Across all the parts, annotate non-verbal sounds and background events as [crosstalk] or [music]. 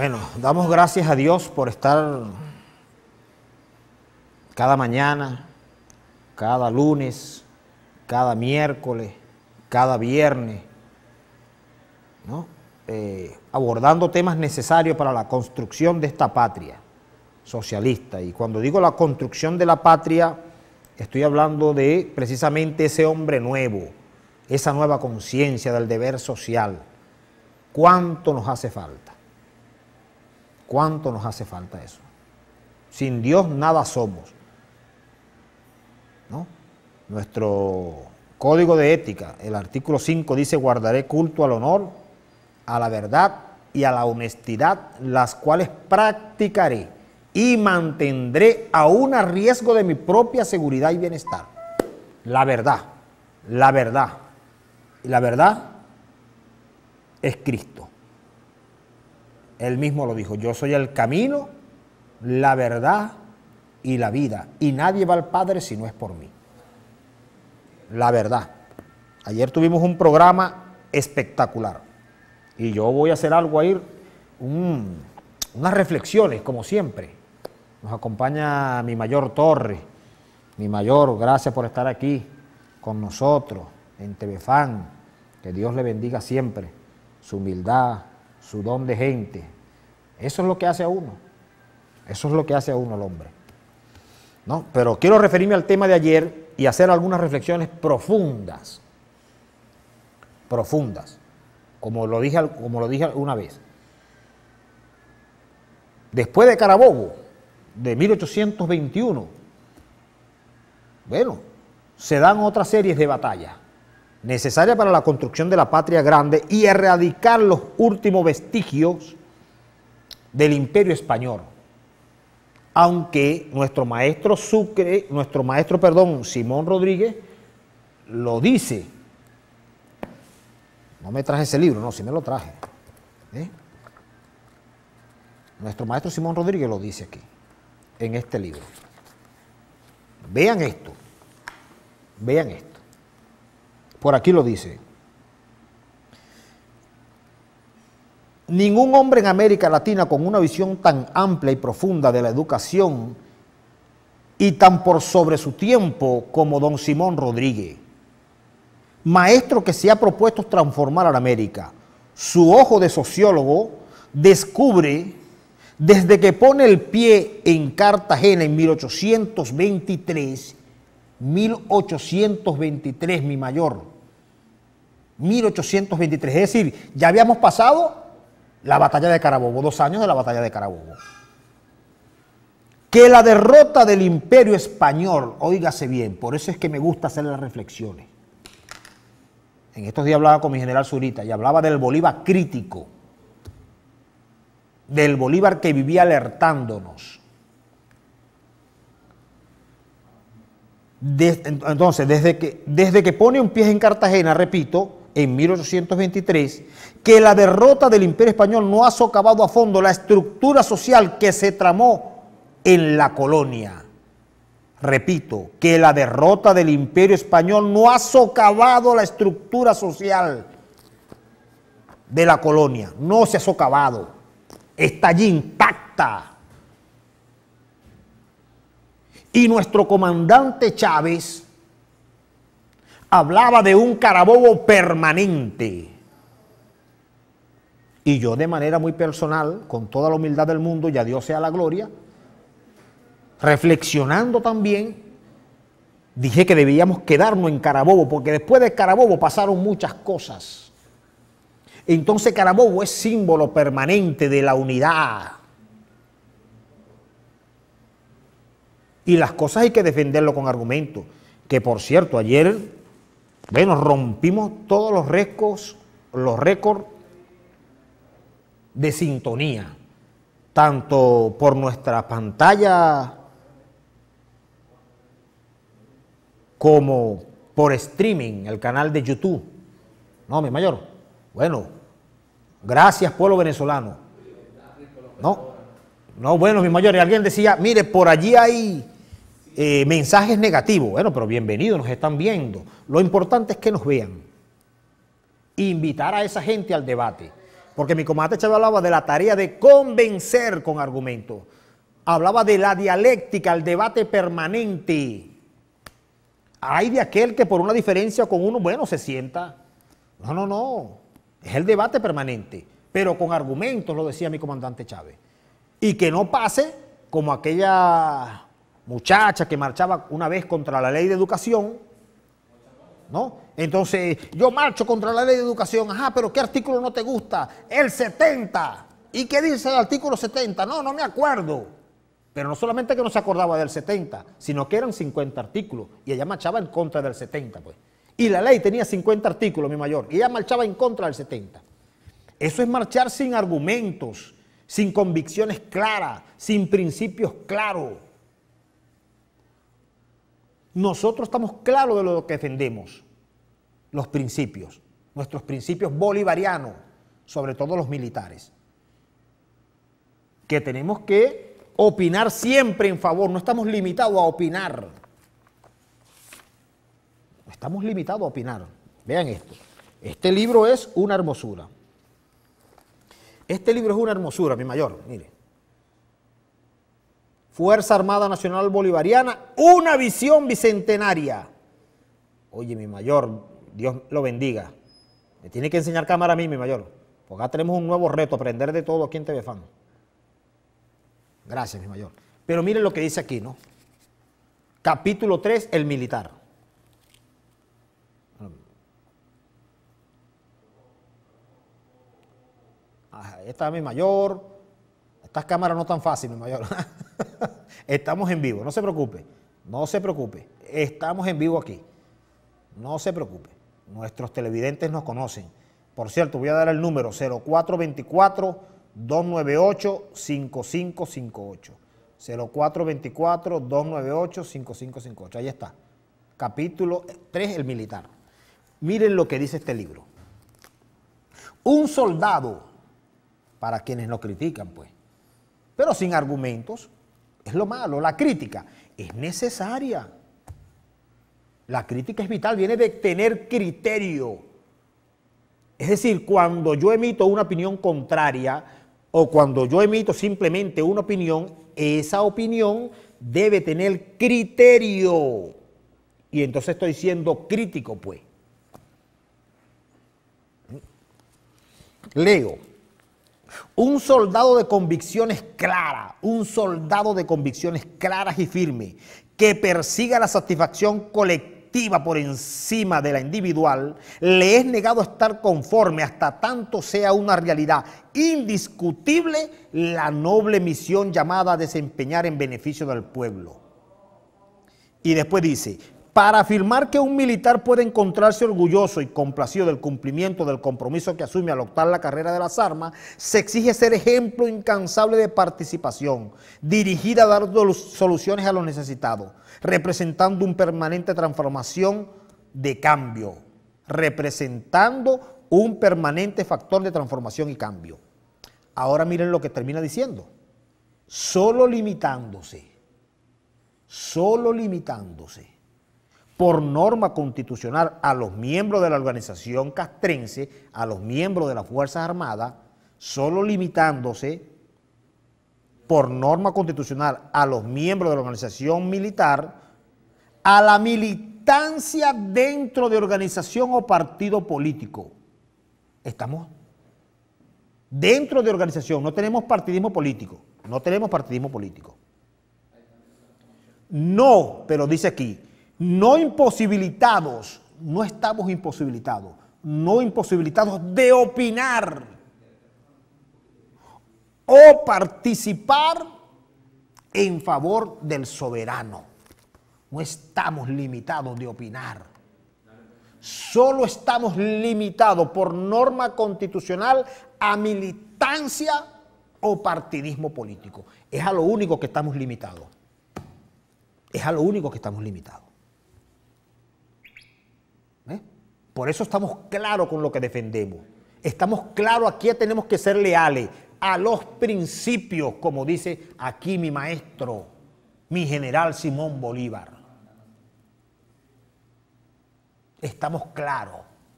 Bueno, damos gracias a Dios por estar cada mañana, cada lunes, cada miércoles, cada viernes, eh, abordando temas necesarios para la construcción de esta patria socialista. Y cuando digo la construcción de la patria, estoy hablando de precisamente ese hombre nuevo, esa nueva conciencia del deber social. ¿Cuánto nos hace falta? ¿Cuánto nos hace falta eso? Sin Dios nada somos. ¿No? Nuestro código de ética, el artículo 5 dice, guardaré culto al honor, a la verdad y a la honestidad, las cuales practicaré y mantendré aún a riesgo de mi propia seguridad y bienestar. La verdad, la verdad. Y la verdad es Cristo. Él mismo lo dijo, yo soy el camino, la verdad y la vida. Y nadie va al Padre si no es por mí. La verdad. Ayer tuvimos un programa espectacular. Y yo voy a hacer algo ahí, unas reflexiones, como siempre. Nos acompaña mi mayor Torre. Mi mayor, gracias por estar aquí con nosotros en TVFAN. Que Dios le bendiga siempre. Su humildad, su don de gente. Eso es lo que hace a uno. Eso es lo que hace a uno el hombre. ¿No? Pero quiero referirme al tema de ayer y hacer algunas reflexiones profundas. Profundas. Como lo dije, como lo dije una vez. Después de Carabobo, de 1821, bueno, se dan otras series de batallas necesaria para la construcción de la patria grande y erradicar los últimos vestigios del imperio español. Aunque nuestro maestro Sucre, nuestro maestro, perdón, Simón Rodríguez, lo dice. No me traje ese libro, no, sí me lo traje. ¿eh? Nuestro maestro Simón Rodríguez lo dice aquí, en este libro. Vean esto, vean esto. Por aquí lo dice. Ningún hombre en América Latina con una visión tan amplia y profunda de la educación y tan por sobre su tiempo como don Simón Rodríguez. Maestro que se ha propuesto transformar a la América. Su ojo de sociólogo descubre desde que pone el pie en Cartagena en 1823 1823, mi mayor. 1823. Es decir, ya habíamos pasado la batalla de Carabobo, dos años de la batalla de Carabobo. Que la derrota del imperio español, oígase bien, por eso es que me gusta hacer las reflexiones. En estos días hablaba con mi general Zurita y hablaba del Bolívar crítico, del Bolívar que vivía alertándonos entonces, desde que, desde que pone un pie en Cartagena, repito, en 1823, que la derrota del imperio español no ha socavado a fondo la estructura social que se tramó en la colonia. Repito, que la derrota del imperio español no ha socavado la estructura social de la colonia, no se ha socavado, está allí intacta. Y nuestro comandante Chávez hablaba de un carabobo permanente. Y yo de manera muy personal, con toda la humildad del mundo, y a Dios sea la gloria, reflexionando también, dije que debíamos quedarnos en Carabobo, porque después de Carabobo pasaron muchas cosas. Entonces Carabobo es símbolo permanente de la unidad, Y las cosas hay que defenderlo con argumentos. Que por cierto, ayer, bueno, rompimos todos los récords, los récords de sintonía, tanto por nuestra pantalla como por streaming, el canal de YouTube. No, mi mayor. Bueno, gracias pueblo venezolano. No, no, bueno, mi mayor. Y alguien decía, mire, por allí hay eh, mensajes negativos. Bueno, pero bienvenidos, nos están viendo. Lo importante es que nos vean. Invitar a esa gente al debate. Porque mi comandante Chávez hablaba de la tarea de convencer con argumentos. Hablaba de la dialéctica, el debate permanente. Hay de aquel que por una diferencia con uno, bueno, se sienta. No, no, no. Es el debate permanente. Pero con argumentos, lo decía mi comandante Chávez. Y que no pase como aquella muchacha que marchaba una vez contra la ley de educación, ¿no? Entonces, yo marcho contra la ley de educación, ajá, pero ¿qué artículo no te gusta? El 70. ¿Y qué dice el artículo 70? No, no me acuerdo. Pero no solamente que no se acordaba del 70, sino que eran 50 artículos y ella marchaba en contra del 70, pues. Y la ley tenía 50 artículos, mi mayor, y ella marchaba en contra del 70. Eso es marchar sin argumentos, sin convicciones claras, sin principios claros. Nosotros estamos claros de lo que defendemos, los principios, nuestros principios bolivarianos, sobre todo los militares, que tenemos que opinar siempre en favor, no estamos limitados a opinar, no estamos limitados a opinar. Vean esto, este libro es una hermosura. Este libro es una hermosura, mi mayor, mire. Fuerza Armada Nacional Bolivariana, una visión bicentenaria. Oye, mi mayor, Dios lo bendiga. Me tiene que enseñar cámara a mí, mi mayor. Porque acá tenemos un nuevo reto, aprender de todo aquí en TVFAN. Gracias, mi mayor. Pero miren lo que dice aquí, ¿no? Capítulo 3, el militar. esta está mi mayor. Estas cámaras no tan fáciles, mi mayor. [laughs] Estamos en vivo, no se preocupe, no se preocupe. Estamos en vivo aquí, no se preocupe. Nuestros televidentes nos conocen. Por cierto, voy a dar el número 0424-298-5558. 0424-298-5558. Ahí está. Capítulo 3, el militar. Miren lo que dice este libro. Un soldado, para quienes lo critican, pues, pero sin argumentos, lo malo, la crítica es necesaria. La crítica es vital, viene de tener criterio. Es decir, cuando yo emito una opinión contraria o cuando yo emito simplemente una opinión, esa opinión debe tener criterio. Y entonces estoy siendo crítico, pues. Leo. Un soldado de convicciones claras, un soldado de convicciones claras y firmes, que persiga la satisfacción colectiva por encima de la individual, le es negado estar conforme hasta tanto sea una realidad indiscutible la noble misión llamada a desempeñar en beneficio del pueblo. Y después dice, para afirmar que un militar puede encontrarse orgulloso y complacido del cumplimiento del compromiso que asume al optar la carrera de las armas, se exige ser ejemplo incansable de participación, dirigida a dar soluciones a los necesitados, representando un permanente transformación de cambio, representando un permanente factor de transformación y cambio. Ahora miren lo que termina diciendo. Solo limitándose, solo limitándose por norma constitucional a los miembros de la organización castrense, a los miembros de las Fuerzas Armadas, solo limitándose por norma constitucional a los miembros de la organización militar, a la militancia dentro de organización o partido político. Estamos dentro de organización, no tenemos partidismo político, no tenemos partidismo político. No, pero dice aquí, no imposibilitados, no estamos imposibilitados, no imposibilitados de opinar o participar en favor del soberano. No estamos limitados de opinar. Solo estamos limitados por norma constitucional a militancia o partidismo político. Es a lo único que estamos limitados. Es a lo único que estamos limitados. Por eso estamos claros con lo que defendemos. Estamos claros aquí tenemos que ser leales a los principios, como dice aquí mi maestro, mi general Simón Bolívar. Estamos claros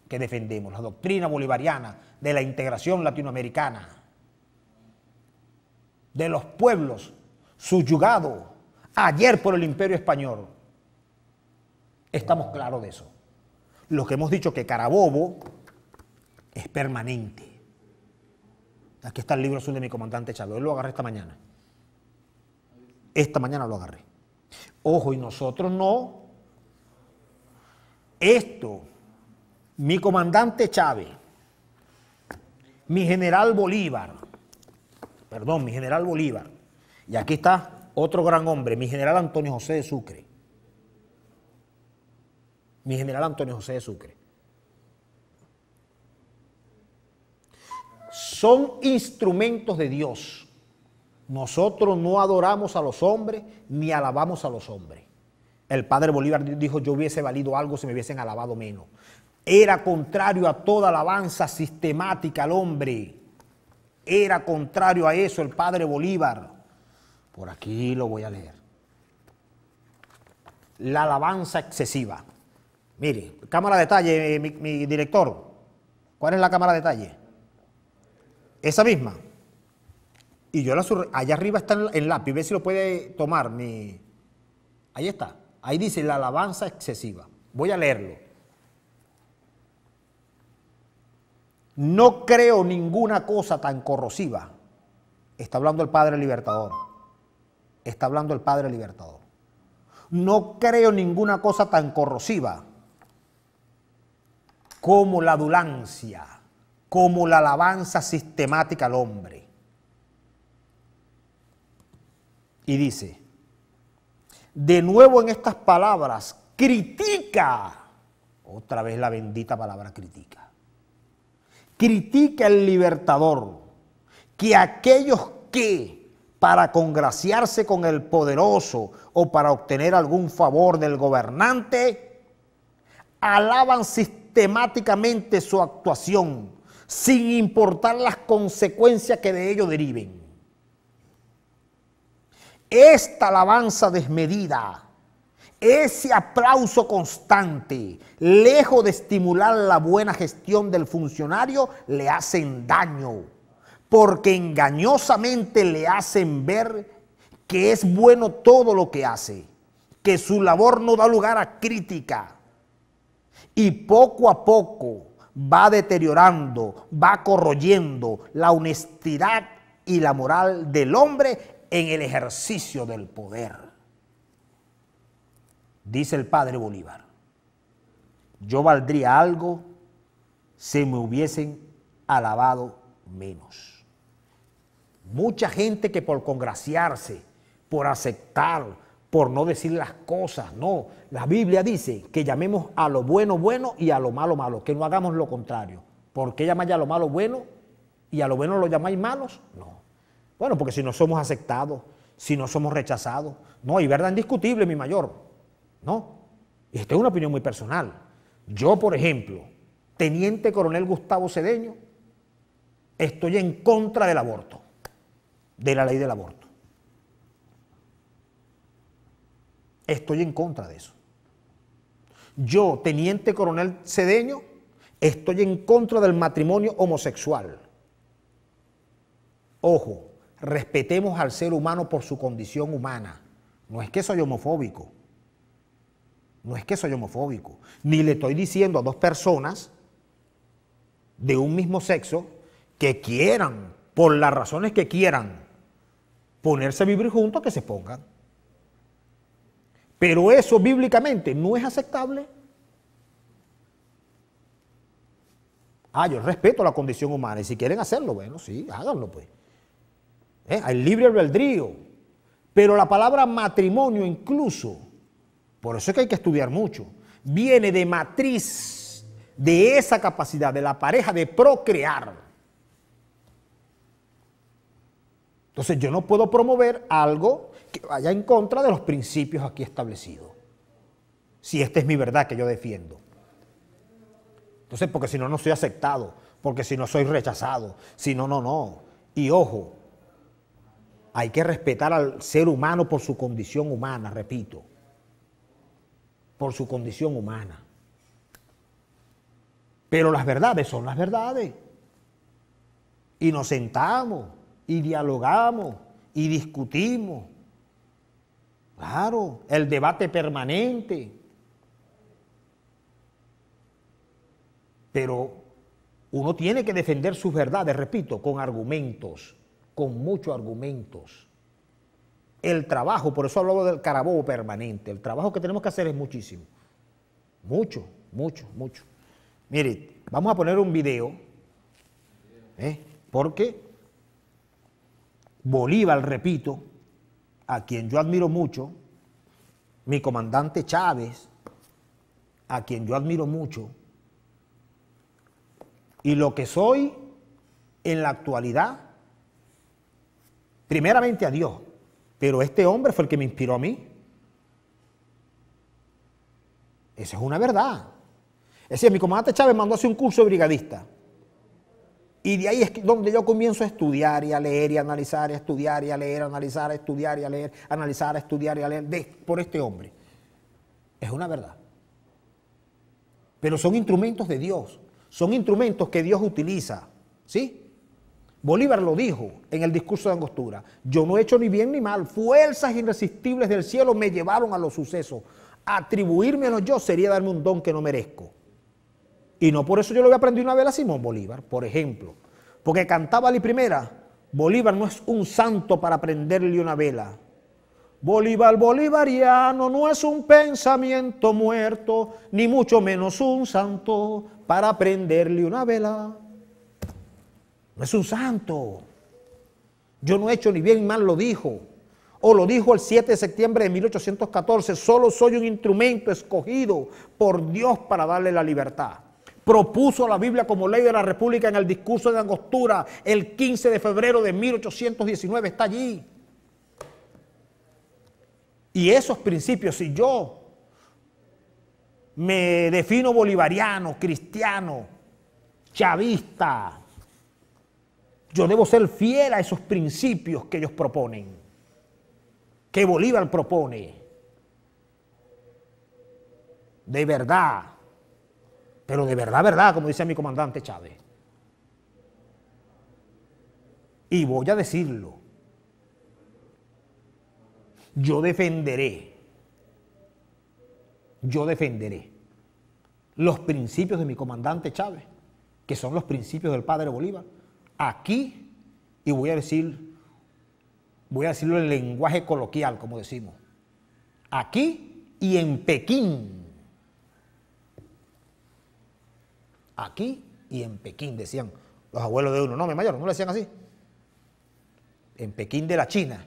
que defendemos la doctrina bolivariana de la integración latinoamericana, de los pueblos subyugados ayer por el imperio español. Estamos claros de eso. Lo que hemos dicho que Carabobo es permanente. Aquí está el libro azul de mi comandante Chávez. Hoy lo agarré esta mañana. Esta mañana lo agarré. Ojo, y nosotros no. Esto, mi comandante Chávez, mi general Bolívar, perdón, mi general Bolívar, y aquí está otro gran hombre, mi general Antonio José de Sucre, mi general Antonio José de Sucre. Son instrumentos de Dios. Nosotros no adoramos a los hombres ni alabamos a los hombres. El padre Bolívar dijo, yo hubiese valido algo si me hubiesen alabado menos. Era contrario a toda alabanza sistemática al hombre. Era contrario a eso el padre Bolívar. Por aquí lo voy a leer. La alabanza excesiva. Mire, cámara de detalle, eh, mi, director. ¿Cuál es la cámara de detalle? Esa misma. Y yo la Allá arriba está el lápiz. Ve si lo puede tomar mi. Ahí está. Ahí dice la alabanza excesiva. Voy a leerlo. No creo ninguna cosa tan corrosiva. Está hablando el Padre Libertador. Está hablando el Padre Libertador. No creo ninguna cosa tan corrosiva como la adulancia, como la alabanza sistemática al hombre. Y dice, de nuevo en estas palabras, critica, otra vez la bendita palabra critica, critica el libertador, que aquellos que para congraciarse con el poderoso o para obtener algún favor del gobernante, alaban sistemáticamente sistemáticamente su actuación, sin importar las consecuencias que de ello deriven. Esta alabanza desmedida, ese aplauso constante, lejos de estimular la buena gestión del funcionario, le hacen daño, porque engañosamente le hacen ver que es bueno todo lo que hace, que su labor no da lugar a crítica y poco a poco va deteriorando, va corroyendo la honestidad y la moral del hombre en el ejercicio del poder. Dice el padre Bolívar, yo valdría algo si me hubiesen alabado menos. Mucha gente que por congraciarse, por aceptar, por no decir las cosas, no. La Biblia dice que llamemos a lo bueno bueno y a lo malo malo, que no hagamos lo contrario. ¿Por qué llamáis a lo malo bueno y a lo bueno lo llamáis malos? No. Bueno, porque si no somos aceptados, si no somos rechazados, no, y verdad indiscutible, mi mayor, no. Esta es una opinión muy personal. Yo, por ejemplo, teniente coronel Gustavo Cedeño, estoy en contra del aborto, de la ley del aborto. estoy en contra de eso. Yo, teniente coronel Cedeño, estoy en contra del matrimonio homosexual. Ojo, respetemos al ser humano por su condición humana. No es que soy homofóbico. No es que soy homofóbico. Ni le estoy diciendo a dos personas de un mismo sexo que quieran, por las razones que quieran, ponerse a vivir juntos, que se pongan. Pero eso bíblicamente no es aceptable. Ah, yo respeto la condición humana y si quieren hacerlo, bueno, sí, háganlo pues. ¿Eh? Hay libre albedrío. Pero la palabra matrimonio incluso, por eso es que hay que estudiar mucho, viene de matriz, de esa capacidad de la pareja de procrear. Entonces yo no puedo promover algo que vaya en contra de los principios aquí establecidos. Si esta es mi verdad que yo defiendo. Entonces, porque si no, no soy aceptado, porque si no, soy rechazado, si no, no, no. Y ojo, hay que respetar al ser humano por su condición humana, repito, por su condición humana. Pero las verdades son las verdades. Y nos sentamos y dialogamos y discutimos Claro, el debate permanente. Pero uno tiene que defender sus verdades, repito, con argumentos, con muchos argumentos. El trabajo, por eso hablo del carabobo permanente, el trabajo que tenemos que hacer es muchísimo. Mucho, mucho, mucho. Mire, vamos a poner un video, ¿eh? porque Bolívar, repito, a quien yo admiro mucho, mi comandante Chávez, a quien yo admiro mucho, y lo que soy en la actualidad, primeramente a Dios, pero este hombre fue el que me inspiró a mí. Esa es una verdad. Es decir, mi comandante Chávez mandó hacer un curso de brigadista. Y de ahí es donde yo comienzo a estudiar y a leer y a analizar y a estudiar y a leer, analizar, a estudiar y a leer, a analizar, a estudiar y a leer por este hombre. Es una verdad. Pero son instrumentos de Dios, son instrumentos que Dios utiliza, ¿sí? Bolívar lo dijo en el discurso de Angostura, yo no he hecho ni bien ni mal, fuerzas irresistibles del cielo me llevaron a los sucesos, a los yo sería darme un don que no merezco. Y no por eso yo lo voy a aprender una vela a Simón Bolívar, por ejemplo. Porque cantaba la primera, Bolívar no es un santo para prenderle una vela. Bolívar bolivariano no es un pensamiento muerto, ni mucho menos un santo para prenderle una vela. No es un santo. Yo no he hecho ni bien ni mal, lo dijo. O lo dijo el 7 de septiembre de 1814, solo soy un instrumento escogido por Dios para darle la libertad propuso la Biblia como ley de la República en el discurso de Angostura el 15 de febrero de 1819, está allí. Y esos principios, si yo me defino bolivariano, cristiano, chavista, yo debo ser fiel a esos principios que ellos proponen, que Bolívar propone. De verdad, pero de verdad, verdad, como dice mi comandante Chávez. Y voy a decirlo. Yo defenderé. Yo defenderé los principios de mi comandante Chávez, que son los principios del padre Bolívar, aquí y voy a decir, voy a decirlo en lenguaje coloquial, como decimos, aquí y en Pekín. aquí y en Pekín, decían los abuelos de uno. No, me mayor, no le decían así. En Pekín de la China,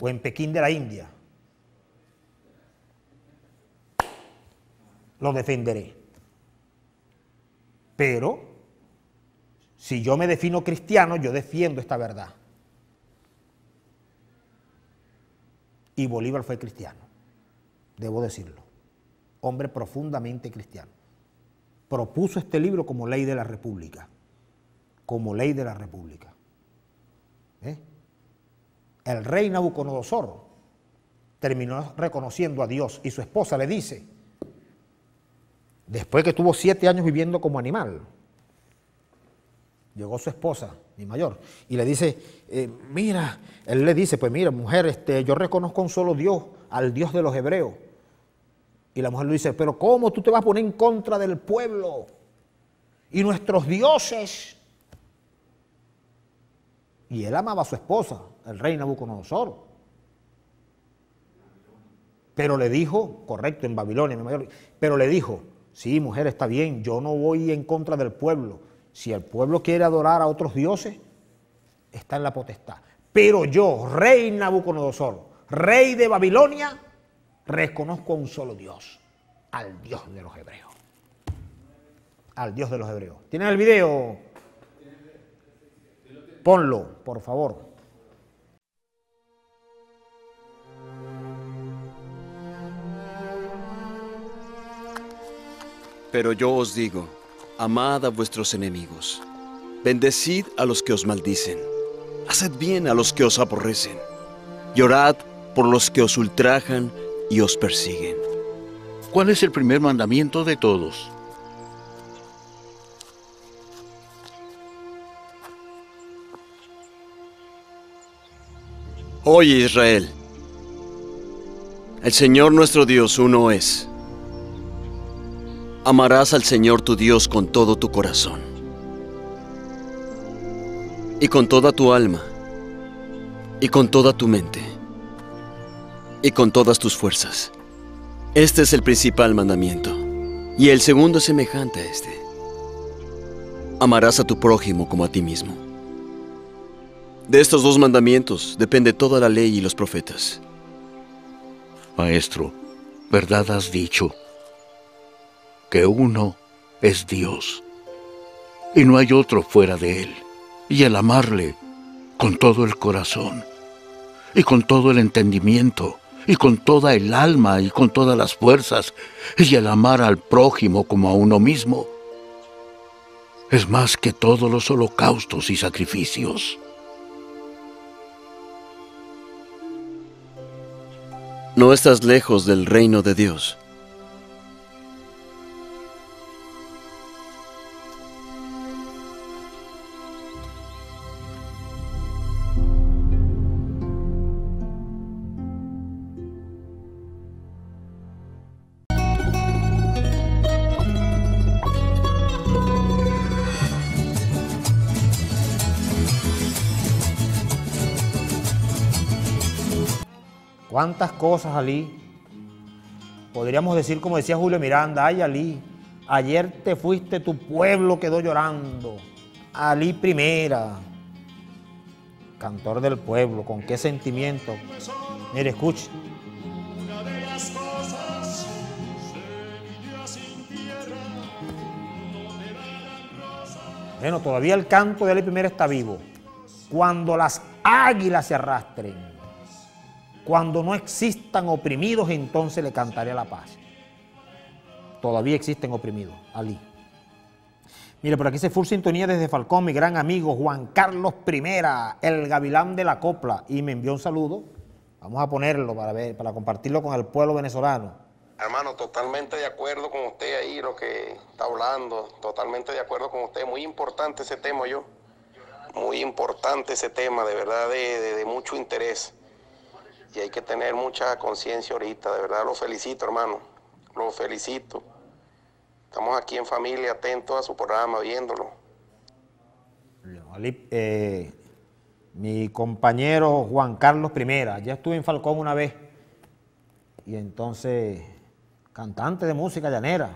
o en Pekín de la India. Lo defenderé. Pero, si yo me defino cristiano, yo defiendo esta verdad. Y Bolívar fue cristiano, debo decirlo. Hombre profundamente cristiano propuso este libro como ley de la República, como ley de la República. ¿Eh? El rey Nabucodonosor terminó reconociendo a Dios y su esposa le dice, después que tuvo siete años viviendo como animal, llegó su esposa, mi mayor, y le dice, eh, mira, él le dice, pues mira, mujer, este, yo reconozco un solo Dios, al Dios de los hebreos y la mujer le dice, pero ¿cómo tú te vas a poner en contra del pueblo y nuestros dioses? Y él amaba a su esposa, el rey Nabucodonosor. Pero le dijo, correcto, en Babilonia, pero le dijo, sí, mujer, está bien, yo no voy en contra del pueblo. Si el pueblo quiere adorar a otros dioses, está en la potestad. Pero yo, rey Nabucodonosor, rey de Babilonia, reconozco a un solo Dios, al Dios de los hebreos. Al Dios de los hebreos. ¿Tienen el video? Ponlo, por favor. Pero yo os digo, amad a vuestros enemigos, bendecid a los que os maldicen, haced bien a los que os aborrecen, llorad por los que os ultrajan y os persiguen. ¿Cuál es el primer mandamiento de todos? Oye Israel, el Señor nuestro Dios uno es. Amarás al Señor tu Dios con todo tu corazón y con toda tu alma y con toda tu mente y con todas tus fuerzas. Este es el principal mandamiento, y el segundo es semejante a este. Amarás a tu prójimo como a ti mismo. De estos dos mandamientos depende toda la ley y los profetas. Maestro, verdad has dicho, que uno es Dios, y no hay otro fuera de Él, y el amarle con todo el corazón, y con todo el entendimiento, y con toda el alma y con todas las fuerzas, y el amar al prójimo como a uno mismo, es más que todos los holocaustos y sacrificios. No estás lejos del reino de Dios. estas cosas, Ali. Podríamos decir, como decía Julio Miranda, ay, Ali, ayer te fuiste, tu pueblo quedó llorando. Ali Primera, cantor del pueblo, con qué sentimiento. Mire, escuche. Bueno, todavía el canto de Ali Primera está vivo. Cuando las águilas se arrastren, cuando no existan oprimidos, entonces le cantaré la paz. Todavía existen oprimidos, Ali. Mire, por aquí se full sintonía desde Falcón, mi gran amigo Juan Carlos I, el gavilán de la copla, y me envió un saludo. Vamos a ponerlo para, ver, para compartirlo con el pueblo venezolano. Hermano, totalmente de acuerdo con usted ahí, lo que está hablando, totalmente de acuerdo con usted. Muy importante ese tema, yo. Muy importante ese tema, de verdad, de mucho interés y hay que tener mucha conciencia ahorita. De verdad lo felicito, hermano. Lo felicito. Estamos aquí en familia, atentos a su programa, viéndolo. Eh, mi compañero Juan Carlos I, ya estuve en Falcón una vez. Y entonces, cantante de música llanera.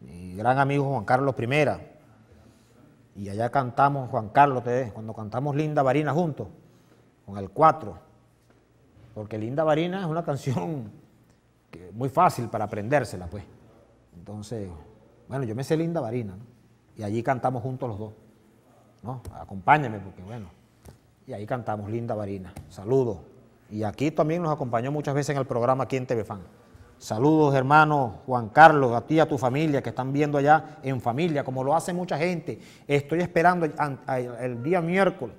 Mi gran amigo Juan Carlos I, Y allá cantamos, Juan Carlos, cuando cantamos Linda Varina juntos, con el 4 porque Linda Varina es una canción muy fácil para aprendérsela, pues. Entonces, bueno, yo me sé Linda Varina, y allí cantamos juntos los dos, ¿no? Acompáñame, porque bueno, y ahí cantamos Linda Varina. Saludos. Y aquí también nos acompañó muchas veces en el programa aquí en Fan. Saludos, hermano Juan Carlos, a ti y a tu familia que están viendo allá en familia, como lo hace mucha gente. Estoy esperando el día miércoles.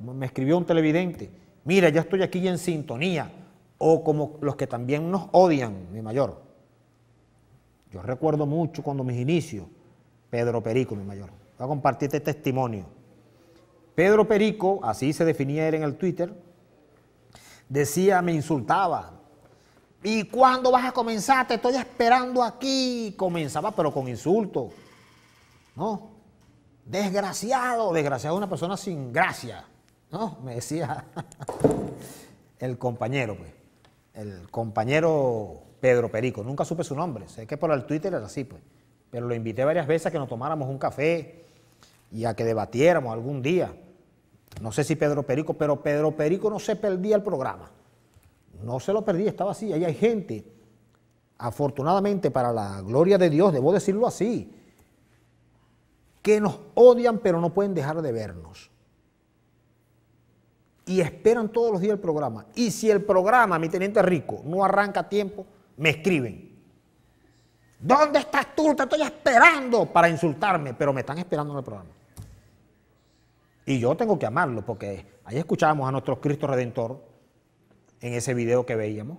Me escribió un televidente mira, ya estoy aquí en sintonía, o como los que también nos odian, mi mayor. Yo recuerdo mucho cuando mis inicios, Pedro Perico, mi mayor. Voy a compartirte este testimonio. Pedro Perico, así se definía él en el Twitter, decía, me insultaba. ¿Y cuándo vas a comenzar? Te estoy esperando aquí. Comenzaba, pero con insulto. ¿No? Desgraciado, desgraciado, una persona sin gracia. No, me decía [laughs] el compañero, pues. El compañero Pedro Perico. Nunca supe su nombre. Sé que por el Twitter era así, pues. Pero lo invité varias veces a que nos tomáramos un café y a que debatiéramos algún día. No sé si Pedro Perico, pero Pedro Perico no se perdía el programa. No se lo perdía, estaba así. Ahí hay gente, afortunadamente para la gloria de Dios, debo decirlo así, que nos odian pero no pueden dejar de vernos y esperan todos los días el programa. Y si el programa, mi teniente rico, no arranca a tiempo, me escriben. ¿Dónde estás tú? Te estoy esperando para insultarme, pero me están esperando en el programa. Y yo tengo que amarlo, porque ahí escuchábamos a nuestro Cristo Redentor en ese video que veíamos.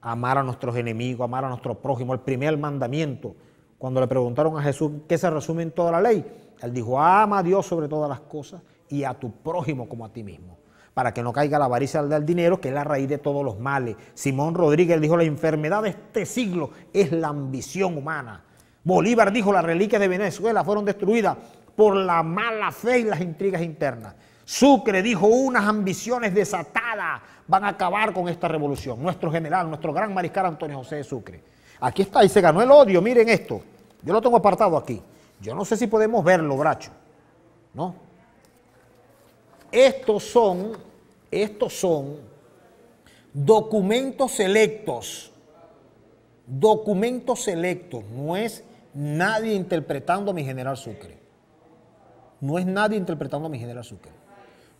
Amar a nuestros enemigos, amar a nuestro prójimo, el primer mandamiento. Cuando le preguntaron a Jesús qué se resume en toda la ley, él dijo, ama a Dios sobre todas las cosas y a tu prójimo como a ti mismo, para que no caiga la avaricia del dinero, que es la raíz de todos los males. Simón Rodríguez dijo, la enfermedad de este siglo es la ambición humana. Bolívar dijo, las reliquias de Venezuela fueron destruidas por la mala fe y las intrigas internas. Sucre dijo, unas ambiciones desatadas van a acabar con esta revolución. Nuestro general, nuestro gran mariscal Antonio José de Sucre. Aquí está, y se ganó el odio, miren esto. Yo lo tengo apartado aquí. Yo no sé si podemos verlo, Bracho. ¿No? Estos son, estos son documentos selectos. Documentos selectos. No es nadie interpretando a mi general Sucre. No es nadie interpretando a mi general Sucre.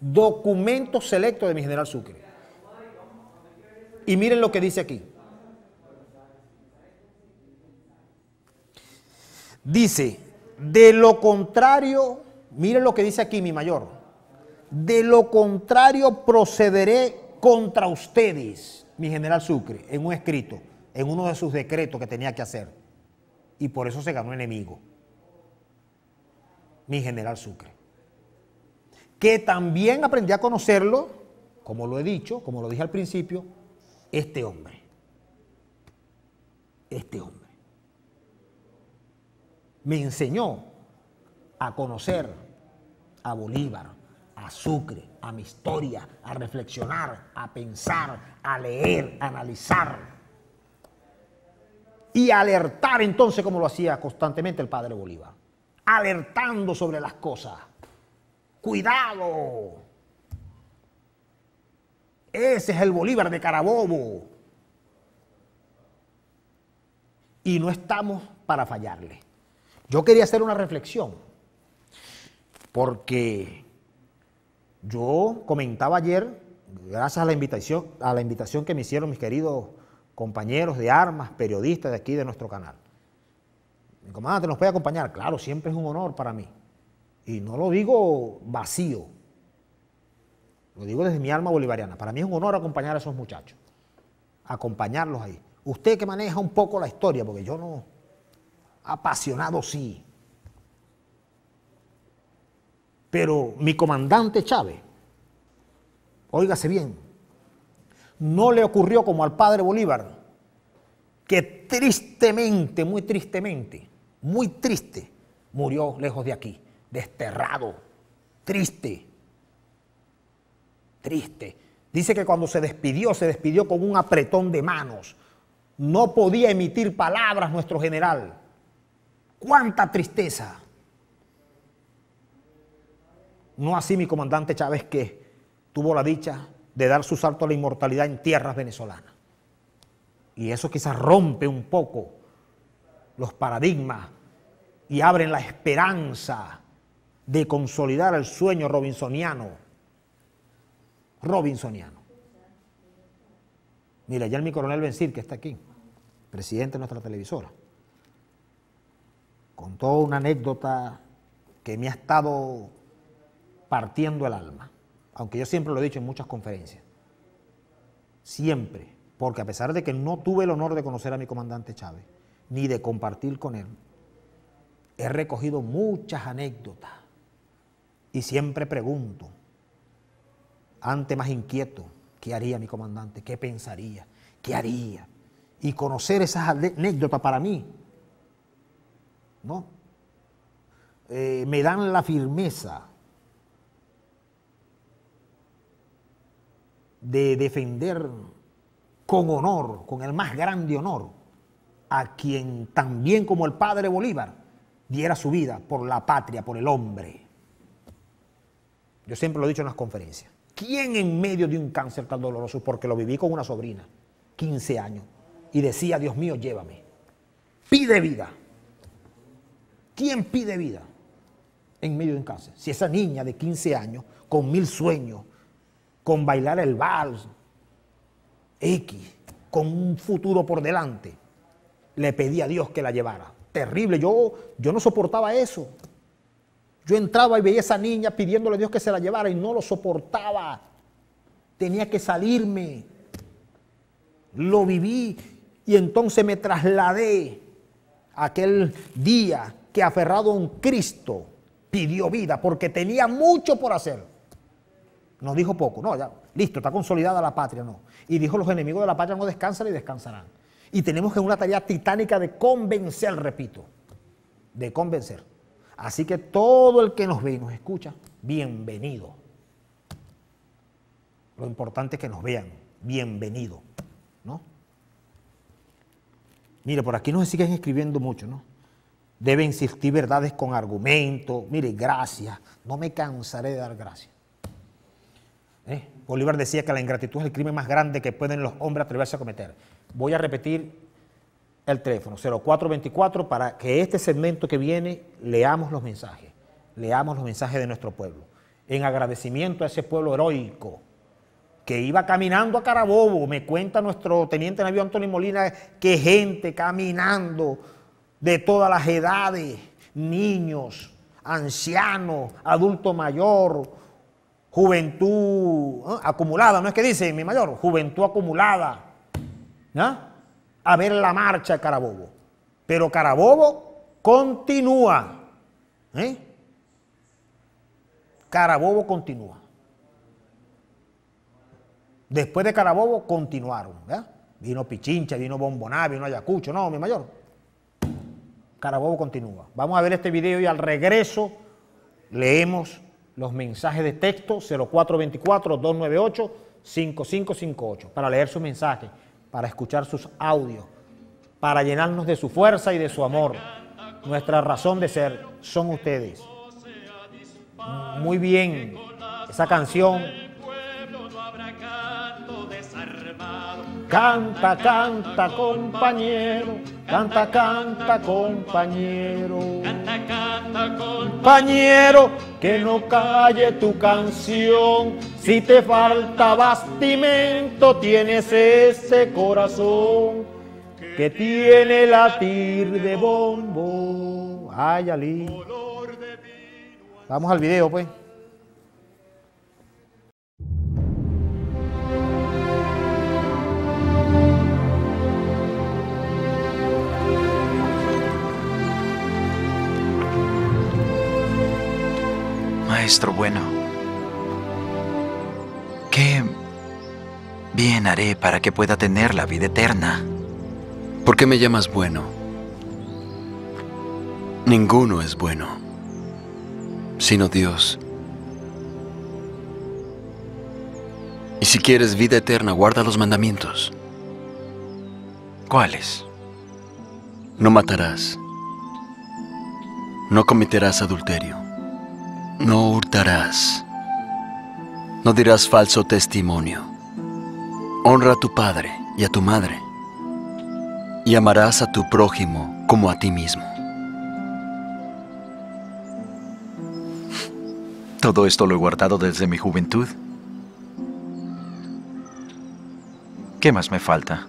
Documentos selectos de mi general Sucre. Y miren lo que dice aquí. Dice, de lo contrario, miren lo que dice aquí mi mayor. De lo contrario, procederé contra ustedes, mi general Sucre, en un escrito, en uno de sus decretos que tenía que hacer. Y por eso se ganó enemigo, mi general Sucre. Que también aprendí a conocerlo, como lo he dicho, como lo dije al principio, este hombre. Este hombre. Me enseñó a conocer a Bolívar, a Sucre, a mi historia, a reflexionar, a pensar, a leer, a analizar. Y alertar entonces como lo hacía constantemente el padre Bolívar. Alertando sobre las cosas. Cuidado. Ese es el Bolívar de Carabobo. Y no estamos para fallarle. Yo quería hacer una reflexión. Porque yo comentaba ayer, gracias a la invitación, a la invitación que me hicieron mis queridos compañeros de armas, periodistas de aquí de nuestro canal. Mi comandante nos puede acompañar, claro, siempre es un honor para mí. Y no lo digo vacío, lo digo desde mi alma bolivariana. Para mí es un honor acompañar a esos muchachos, acompañarlos ahí. Usted que maneja un poco la historia, porque yo no, apasionado sí, pero mi comandante Chávez, óigase bien, no le ocurrió como al padre Bolívar, que tristemente, muy tristemente, muy triste, murió lejos de aquí, desterrado, triste, triste. Dice que cuando se despidió, se despidió con un apretón de manos. No podía emitir palabras nuestro general. ¡Cuánta tristeza! No así mi comandante Chávez que tuvo la dicha de dar su salto a la inmortalidad en tierras venezolanas. Y eso quizás rompe un poco los paradigmas y abre la esperanza de consolidar el sueño robinsoniano. Robinsoniano. Mira, ya mi coronel Bencir, que está aquí, presidente de nuestra televisora, contó una anécdota que me ha estado partiendo el alma. Aunque yo siempre lo he dicho en muchas conferencias. Siempre. Porque a pesar de que no tuve el honor de conocer a mi comandante Chávez, ni de compartir con él, he recogido muchas anécdotas. Y siempre pregunto, ante más inquieto, ¿qué haría mi comandante? ¿Qué pensaría? ¿Qué haría? Y conocer esas anécdotas para mí, ¿no? Eh, me dan la firmeza de defender con honor, con el más grande honor, a quien también como el padre Bolívar diera su vida por la patria, por el hombre. Yo siempre lo he dicho en las conferencias. ¿Quién en medio de un cáncer tan doloroso? Porque lo viví con una sobrina, 15 años, y decía, Dios mío, llévame. Pide vida. ¿Quién pide vida en medio de un cáncer? Si esa niña de 15 años, con mil sueños, con bailar el vals, X, con un futuro por delante, le pedí a Dios que la llevara. Terrible, yo, yo no soportaba eso. Yo entraba y veía a esa niña pidiéndole a Dios que se la llevara y no lo soportaba. Tenía que salirme. Lo viví y entonces me trasladé aquel día que aferrado a un Cristo pidió vida porque tenía mucho por hacer. Nos dijo poco, no, ya, listo, está consolidada la patria, no. Y dijo, los enemigos de la patria no descansan y descansarán. Y tenemos que una tarea titánica de convencer, repito, de convencer. Así que todo el que nos ve y nos escucha, bienvenido. Lo importante es que nos vean, bienvenido, ¿no? Mire, por aquí nos siguen escribiendo mucho, ¿no? Debe insistir verdades con argumentos. Mire, gracias. No me cansaré de dar gracias. ¿Eh? Bolívar decía que la ingratitud es el crimen más grande que pueden los hombres atreverse a cometer. Voy a repetir el teléfono 0424 para que este segmento que viene leamos los mensajes, leamos los mensajes de nuestro pueblo, en agradecimiento a ese pueblo heroico que iba caminando a Carabobo, me cuenta nuestro teniente navío Antonio Molina, que gente caminando de todas las edades, niños, ancianos, adulto mayor, juventud acumulada, no es que dice mi mayor, juventud acumulada, ¿no? a ver la marcha de Carabobo. Pero Carabobo continúa. ¿eh? Carabobo continúa. Después de Carabobo continuaron. Vino Pichincha, vino Bomboná, vino Ayacucho. No, mi mayor. Carabobo continúa. Vamos a ver este video y al regreso leemos los mensajes de texto 0424-298-5558 para leer su mensaje, para escuchar sus audios, para llenarnos de su fuerza y de su amor. Nuestra razón de ser son ustedes. Muy bien, esa canción. Canta, canta compañero, canta, canta compañero canta, compañero, que no calle tu canción. Si te falta bastimento, tienes ese corazón que tiene latir de bombo. Ay, Ali. Vamos al video, pues. Maestro bueno, ¿qué bien haré para que pueda tener la vida eterna? ¿Por qué me llamas bueno? Ninguno es bueno, sino Dios. Y si quieres vida eterna, guarda los mandamientos. ¿Cuáles? No matarás. No cometerás adulterio. No hurtarás. No dirás falso testimonio. Honra a tu padre y a tu madre. Y amarás a tu prójimo como a ti mismo. Todo esto lo he guardado desde mi juventud. ¿Qué más me falta?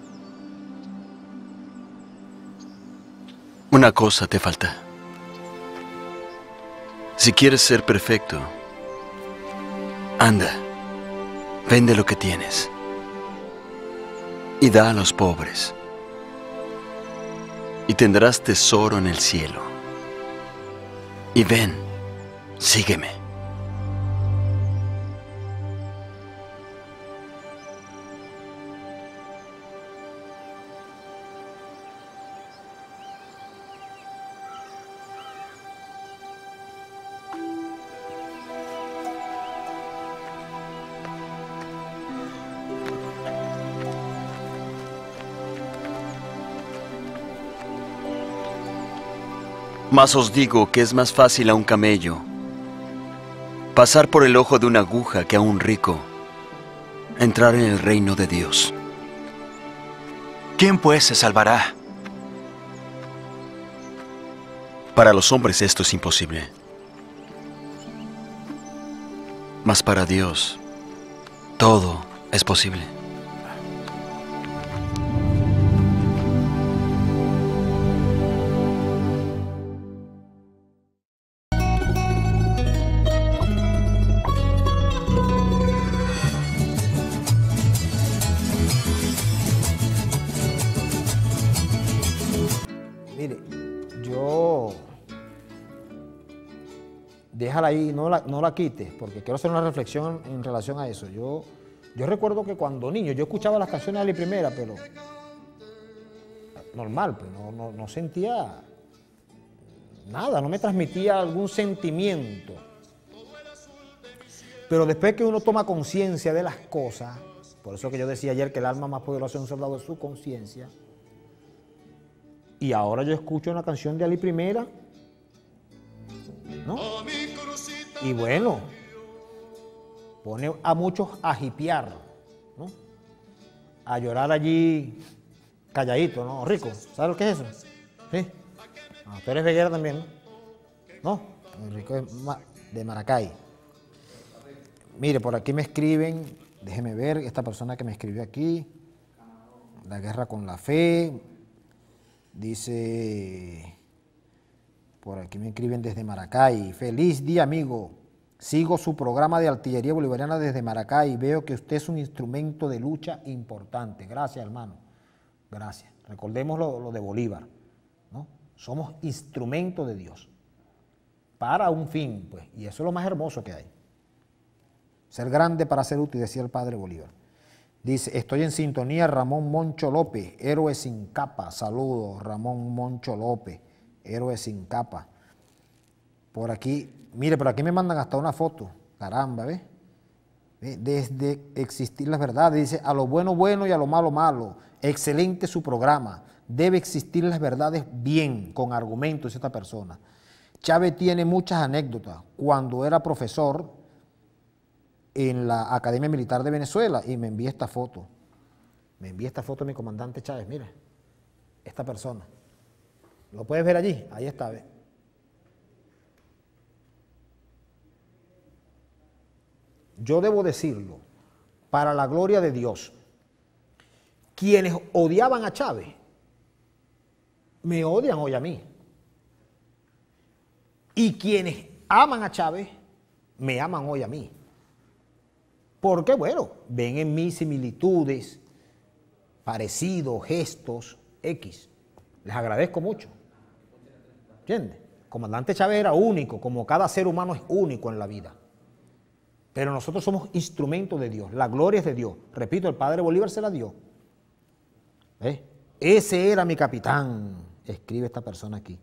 Una cosa te falta. Si quieres ser perfecto, anda, vende lo que tienes y da a los pobres y tendrás tesoro en el cielo. Y ven, sígueme. Mas os digo que es más fácil a un camello pasar por el ojo de una aguja que a un rico entrar en el reino de Dios. ¿Quién pues se salvará? Para los hombres esto es imposible. Mas para Dios todo es posible. no la quites, porque quiero hacer una reflexión en relación a eso. Yo, yo recuerdo que cuando niño yo escuchaba las canciones de Ali primera, pero normal, pero pues, no, sentía nada, no me transmitía algún sentimiento. Pero después que uno toma conciencia de las cosas, por eso que yo decía ayer que el alma más poderosa de un soldado de su conciencia, y ahora yo escucho una canción de Ali Primera, ¿no? Y bueno, pone a muchos a jipear, ¿no? A llorar allí calladito, ¿no? Rico. ¿Sabes lo que es eso? Sí. Ah, veguera también, ¿no? No, rico de Maracay. Mire, por aquí me escriben, déjeme ver, esta persona que me escribió aquí, la guerra con la fe, dice por aquí me escriben desde Maracay. Feliz día, amigo. Sigo su programa de artillería bolivariana desde Maracay. Veo que usted es un instrumento de lucha importante. Gracias, hermano. Gracias. Recordemos lo, de Bolívar. ¿no? Somos instrumentos de Dios. Para un fin, pues. Y eso es lo más hermoso que hay. Ser grande para ser útil, decía el padre Bolívar. Dice, estoy en sintonía, Ramón Moncho López, héroe sin capa. Saludos, Ramón Moncho López héroe sin capa. Por aquí, mire, por aquí me mandan hasta una foto. Caramba, ¿ves? ¿Ve? Desde existir las verdades, dice, a lo bueno bueno y a lo malo malo. Excelente su programa. Debe existir las verdades bien, con argumentos esta persona. Chávez tiene muchas anécdotas. Cuando era profesor en la Academia Militar de Venezuela y me envía esta foto. Me envía esta foto mi comandante Chávez, mire, esta persona. ¿Lo puedes ver allí? Ahí está. Yo debo decirlo, para la gloria de Dios, quienes odiaban a Chávez, me odian hoy a mí. Y quienes aman a Chávez, me aman hoy a mí. Porque, bueno, ven en mí similitudes, parecidos, gestos, X. Les agradezco mucho. ¿Entiendes? Comandante Chávez era único, como cada ser humano es único en la vida. Pero nosotros somos instrumentos de Dios, la gloria es de Dios. Repito, el padre Bolívar se la dio. ¿Eh? Ese era mi capitán, escribe esta persona aquí.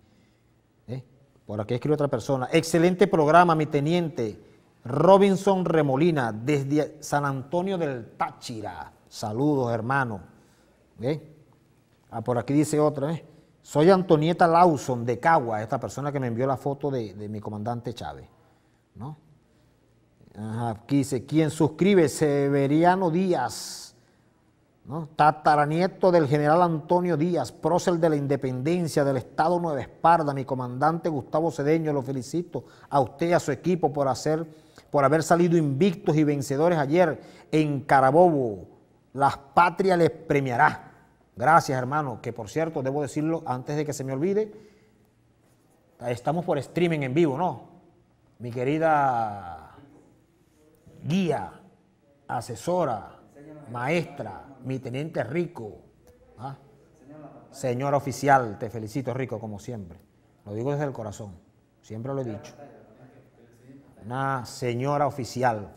¿Eh? Por aquí escribe otra persona. Excelente programa, mi teniente. Robinson Remolina, desde San Antonio del Táchira. Saludos, hermano. ¿Eh? Ah, por aquí dice otra, ¿eh? Soy Antonieta Lawson de Cagua, esta persona que me envió la foto de, mi comandante Chávez. ¿no? Aquí dice, ¿quién suscribe, Severiano Díaz, ¿no? tataranieto del general Antonio Díaz, prócer de la independencia del Estado Nueva Esparda, mi comandante Gustavo Cedeño, lo felicito a usted y a su equipo por, hacer, por haber salido invictos y vencedores ayer en Carabobo. Las patrias les premiará. Gracias, hermano. Que por cierto, debo decirlo antes de que se me olvide, estamos por streaming en vivo, ¿no? Mi querida guía, asesora, maestra, mi teniente Rico, ¿ah? señora oficial, te felicito, Rico, como siempre. Lo digo desde el corazón, siempre lo he dicho. Una señora oficial,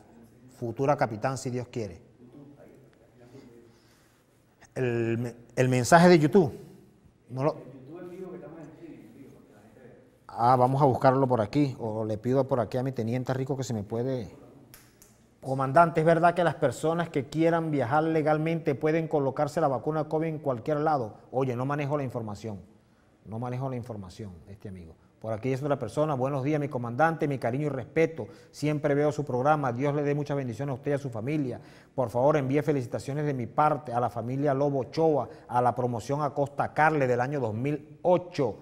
futura capitán, si Dios quiere. El, el mensaje de YouTube. No lo... Ah, vamos a buscarlo por aquí. O le pido por aquí a mi teniente rico que se me puede. Comandante, ¿es verdad que las personas que quieran viajar legalmente pueden colocarse la vacuna COVID en cualquier lado? Oye, no manejo la información. No manejo la información, este amigo. Por aquí es otra persona. Buenos días, mi comandante, mi cariño y respeto. Siempre veo su programa. Dios le dé muchas bendiciones a usted y a su familia. Por favor, envíe felicitaciones de mi parte a la familia Lobo Ochoa, a la promoción a Costa Carle del año 2008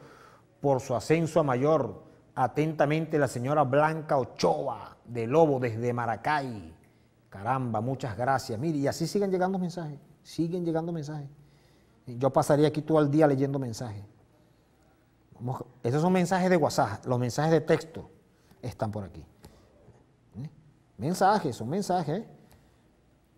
por su ascenso a mayor. Atentamente, la señora Blanca Ochoa de Lobo desde Maracay. Caramba, muchas gracias. Mire, y así siguen llegando mensajes. Siguen llegando mensajes. Yo pasaría aquí todo el día leyendo mensajes esos son mensajes de WhatsApp, los mensajes de texto están por aquí. ¿Eh? Mensajes, son mensajes. ¿eh?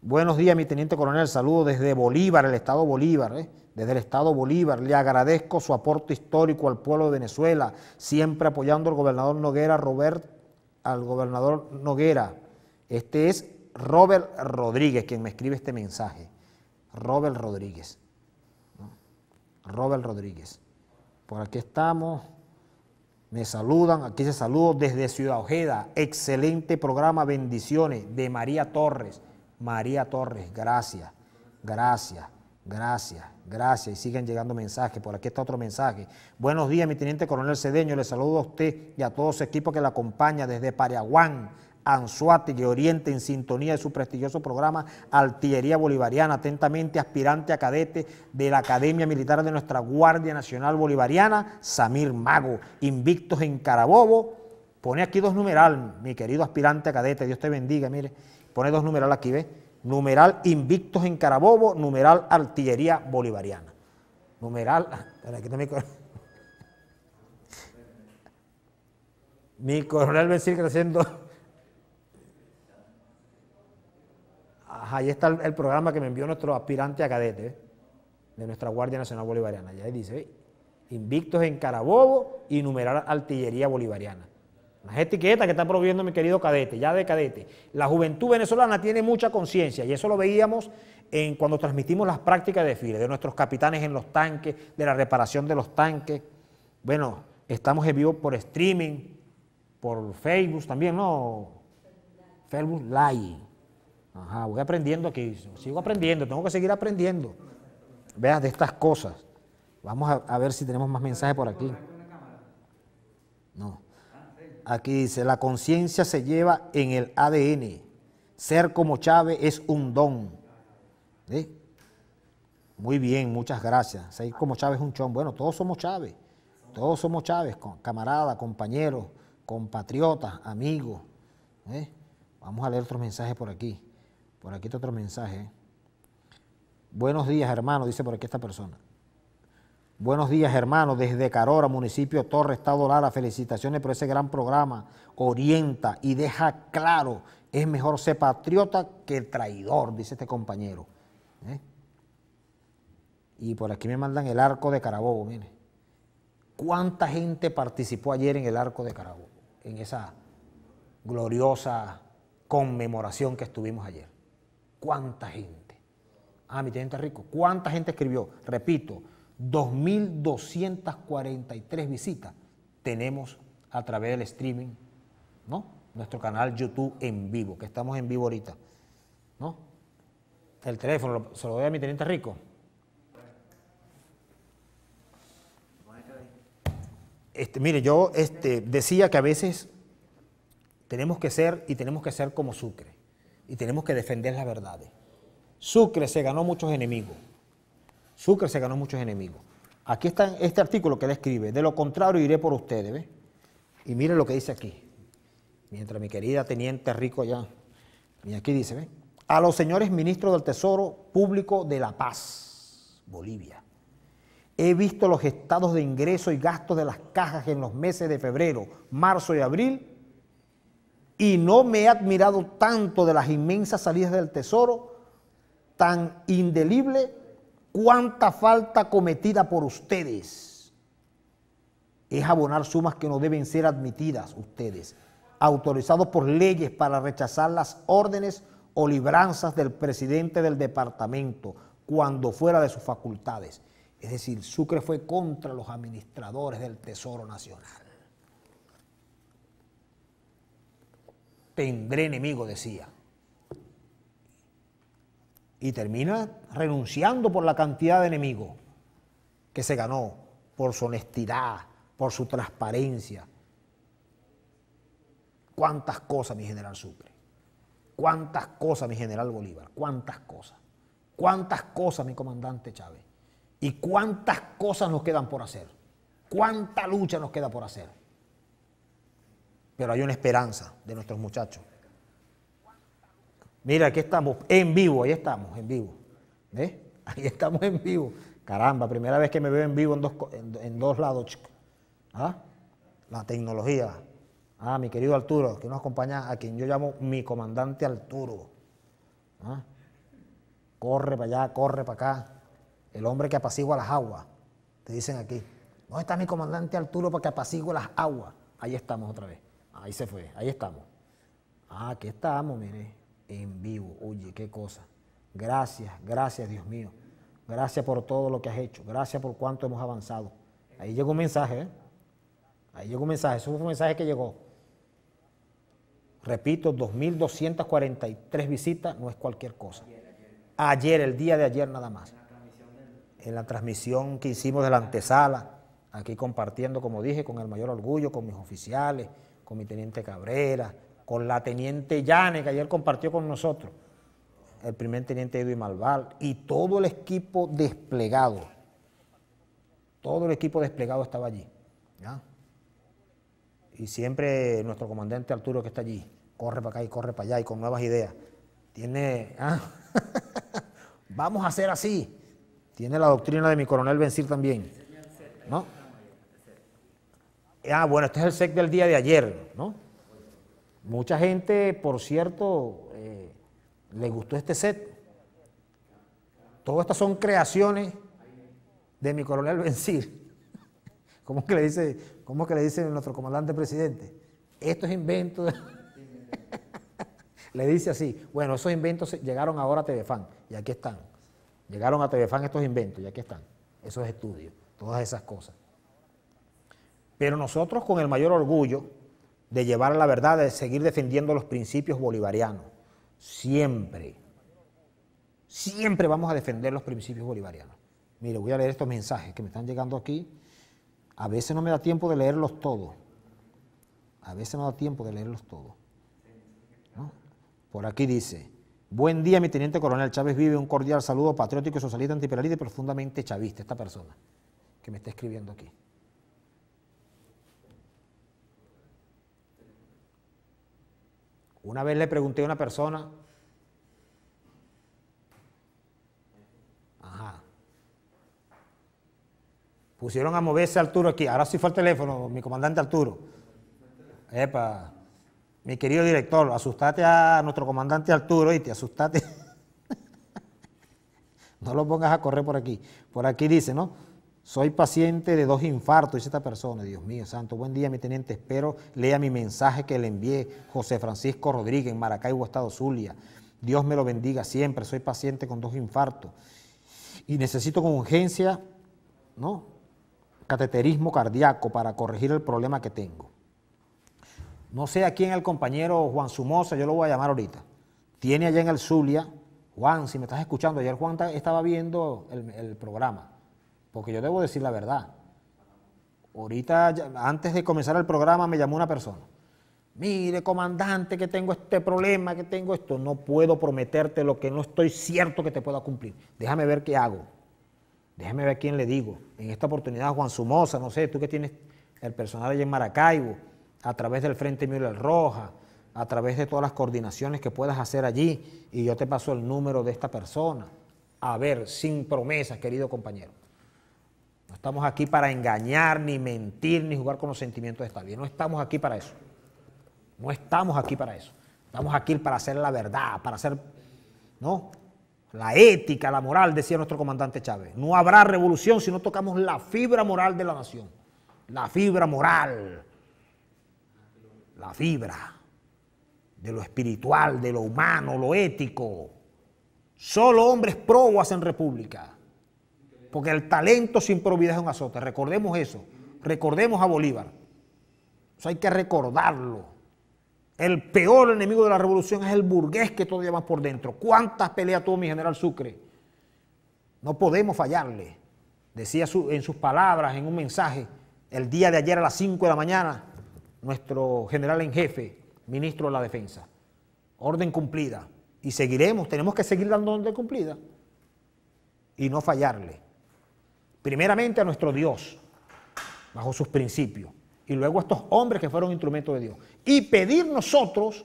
Buenos días, mi teniente coronel. Saludo desde Bolívar, el estado Bolívar. ¿eh? Desde el estado Bolívar le agradezco su aporte histórico al pueblo de Venezuela, siempre apoyando al gobernador Noguera, Robert, al gobernador Noguera. Este es Robert Rodríguez quien me escribe este mensaje. Robert Rodríguez. Robert Rodríguez por aquí estamos. Me saludan, aquí se saludo desde Ciudad Ojeda. Excelente programa, bendiciones de María Torres. María Torres, gracias, gracias, gracias, gracias. Y siguen llegando mensajes. Por aquí está otro mensaje. Buenos días, mi teniente coronel Cedeño. Le saludo a usted y a todo su equipo que la acompaña desde Pariaguán, Anzuate que oriente en sintonía de su prestigioso programa Artillería Bolivariana, atentamente aspirante a cadete de la Academia Militar de nuestra Guardia Nacional Bolivariana, Samir Mago, invictos en Carabobo. Pone aquí dos numeral, mi querido aspirante a cadete, Dios te bendiga, mire, pone dos numeral aquí, ve Numeral invictos en Carabobo, numeral Artillería Bolivariana. Numeral, mi coronel me mi coronel creciendo ahí está el, programa que me envió nuestro aspirante a cadete de nuestra Guardia Nacional Bolivariana. Y dice, invictos en Carabobo y numerar artillería bolivariana. Las etiqueta que está proviendo mi querido cadete, ya de cadete. La juventud venezolana tiene mucha conciencia y eso lo veíamos en cuando transmitimos las prácticas de desfile, de nuestros capitanes en los tanques, de la reparación de los tanques. Bueno, estamos en vivo por streaming, por Facebook también, ¿no? Facebook Live. Ajá, voy aprendiendo aquí, sigo aprendiendo, tengo que seguir aprendiendo. Veas de estas cosas. Vamos a, ver si tenemos más mensajes por aquí. No. Aquí dice, la conciencia se lleva en el ADN. Ser como Chávez es un don. Muy bien, muchas gracias. Ser como Chávez es un chon. Bueno, todos somos Chávez. Todos somos Chávez, camarada, compañeros, compatriotas, amigos. ¿eh? Vamos a leer otros mensajes por aquí. Por aquí está otro mensaje. Buenos días, hermano, dice por aquí esta persona. Buenos días, hermano, desde Carora, municipio Torre, Estado Lara. Felicitaciones por ese gran programa. Orienta y deja claro, es mejor ser patriota que traidor, dice este compañero. ¿eh? Y por aquí me mandan el arco de Carabobo, mire. ¿Cuánta gente participó ayer en el arco de Carabobo? En esa gloriosa conmemoración que estuvimos ayer. ¿Cuánta gente? Ah, mi teniente rico, ¿cuánta gente escribió? Repito, 2.243 visitas tenemos a través del streaming, ¿no? Nuestro canal YouTube en vivo, que estamos en vivo ahorita, ¿no? El teléfono, ¿se lo doy a mi teniente rico? Este, mire, yo este, decía que a veces tenemos que ser y tenemos que ser como Sucre y tenemos que defender las verdades. Sucre se ganó muchos enemigos. Sucre se ganó muchos enemigos. Aquí está este artículo que él escribe. De lo contrario, iré por ustedes. Y miren lo que dice aquí. Mientras mi querida teniente rico ya Y aquí dice, A los señores ministros del Tesoro Público de La Paz, Bolivia. He visto los estados de ingreso y gastos de las cajas en los meses de febrero, marzo y abril y no me he admirado tanto de las inmensas salidas del tesoro, tan indelible, cuánta falta cometida por ustedes. Es abonar sumas que no deben ser admitidas ustedes, autorizados por leyes para rechazar las órdenes o libranzas del presidente del departamento cuando fuera de sus facultades. Es decir, Sucre fue contra los administradores del Tesoro Nacional. tendré enemigo, decía. Y termina renunciando por la cantidad de enemigos que se ganó, por su honestidad, por su transparencia. ¿Cuántas cosas, mi general Sucre? ¿Cuántas cosas, mi general Bolívar? ¿Cuántas cosas? ¿Cuántas cosas, mi comandante Chávez? ¿Y cuántas cosas nos quedan por hacer? ¿Cuánta lucha nos queda por hacer? pero hay una esperanza de nuestros muchachos. Mira, aquí estamos, en vivo, ahí estamos, en vivo. ¿Ves? [laughs] Ahí estamos en vivo. Caramba, primera vez que me veo en vivo en dos, lados, ¿Ah? La tecnología. Ah, mi querido Arturo, que nos acompaña a quien yo llamo mi comandante Arturo. ¿Ah? Corre para allá, corre para acá. El hombre que apacigua las aguas, te dicen aquí. ¿Dónde está mi comandante Arturo para que apacigue las aguas? Ahí estamos otra vez. Ahí se fue, ahí estamos. Ah, aquí estamos, mire, en vivo. Oye, qué cosa. Gracias, gracias Dios mío. Gracias por todo lo que has hecho. Gracias por cuánto hemos avanzado. Ahí llegó un mensaje, ¿eh? Ahí llegó un mensaje. Eso fue un mensaje que llegó. Repito, 2.243 visitas no es cualquier cosa. Ayer, el día de ayer nada más. En la transmisión que hicimos de la antesala, aquí compartiendo, como dije, con el mayor orgullo, con mis oficiales, con mi teniente Cabrera, con la teniente Yane, que ayer compartió con nosotros, el primer teniente Edwin Malval, y todo el equipo desplegado. Todo el equipo desplegado estaba allí. Y siempre nuestro comandante Arturo que está allí, corre para acá y corre para allá y con nuevas ideas. Tiene, ¿ah? [laughs] vamos a hacer así. Tiene la doctrina de mi coronel Vencir también. ¿No? Ah, bueno, este es el set del día de ayer, ¿no? Mucha gente, por cierto, eh, le gustó este set. Todas estas son creaciones de mi coronel Bencir. [laughs] ¿Cómo que le dice, cómo que le dice nuestro comandante presidente? Estos es inventos. [laughs] le dice así. Bueno, esos inventos llegaron ahora a TVFAN y aquí están. Llegaron a TVFAN estos inventos y aquí están. Esos estudios, todas esas cosas. Pero nosotros con el mayor orgullo de llevar a la verdad, de seguir defendiendo los principios bolivarianos, siempre, siempre vamos a defender los principios bolivarianos. Mire, voy a leer estos mensajes que me están llegando aquí. A veces no me da tiempo de leerlos todos. A veces no da tiempo de leerlos todos. Por aquí dice, buen día mi teniente coronel Chávez vive, un cordial saludo patriótico, y socialista, antiperalista y profundamente chavista, esta persona que me está escribiendo aquí. Una vez le pregunté a una persona, ajá, pusieron a moverse Arturo aquí, ahora sí fue el teléfono, mi comandante Arturo. Epa, mi querido director, asustate a nuestro comandante Arturo y te asustate. [laughs] no lo pongas a correr por aquí. Por aquí dice, ¿no? Soy paciente de dos infartos, dice esta persona. Dios mío, santo, buen día, mi teniente. Espero lea mi mensaje que le envié. José Francisco Rodríguez, en Maracaibo, Estado Zulia. Dios me lo bendiga siempre. Soy paciente con dos infartos. Y necesito con urgencia, ¿no? Cateterismo cardíaco para corregir el problema que tengo. No sé a quién el compañero Juan Sumosa, yo lo voy a llamar ahorita. Tiene allá en el Zulia. Juan, si me estás escuchando, ayer Juan estaba viendo el programa porque yo debo decir la verdad. Ahorita, antes de comenzar el programa, me llamó una persona. Mire, comandante, que tengo este problema, que tengo esto. No puedo prometerte lo que no estoy cierto que te pueda cumplir. Déjame ver qué hago. Déjame ver quién le digo. En esta oportunidad, Juan Sumosa, no sé, tú que tienes el personal allá en Maracaibo, a través del Frente Miguel Roja, a través de todas las coordinaciones que puedas hacer allí, y yo te paso el número de esta persona. A ver, sin promesas, querido compañero. No estamos aquí para engañar, ni mentir, ni jugar con los sentimientos de esta vida. No estamos aquí para eso. No estamos aquí para eso. Estamos aquí para hacer la verdad, para hacer, ¿no? La ética, la moral, decía nuestro comandante Chávez. No habrá revolución si no tocamos la fibra moral de la nación. La fibra moral. La fibra de lo espiritual, de lo humano, lo ético. Solo hombres probos hacen república porque el talento sin probidad es un azote. Recordemos eso. Recordemos a Bolívar. Eso hay que recordarlo. El peor enemigo de la revolución es el burgués que todavía va por dentro. ¿Cuántas peleas tuvo mi general Sucre? No podemos fallarle. Decía en sus palabras, en un mensaje, el día de ayer a las 5 de la mañana, nuestro general en jefe, ministro de la Defensa. Orden cumplida. Y seguiremos, tenemos que seguir dando orden cumplida. Y no fallarle. Primeramente a nuestro Dios, bajo sus principios. Y luego a estos hombres que fueron instrumentos de Dios. Y pedir nosotros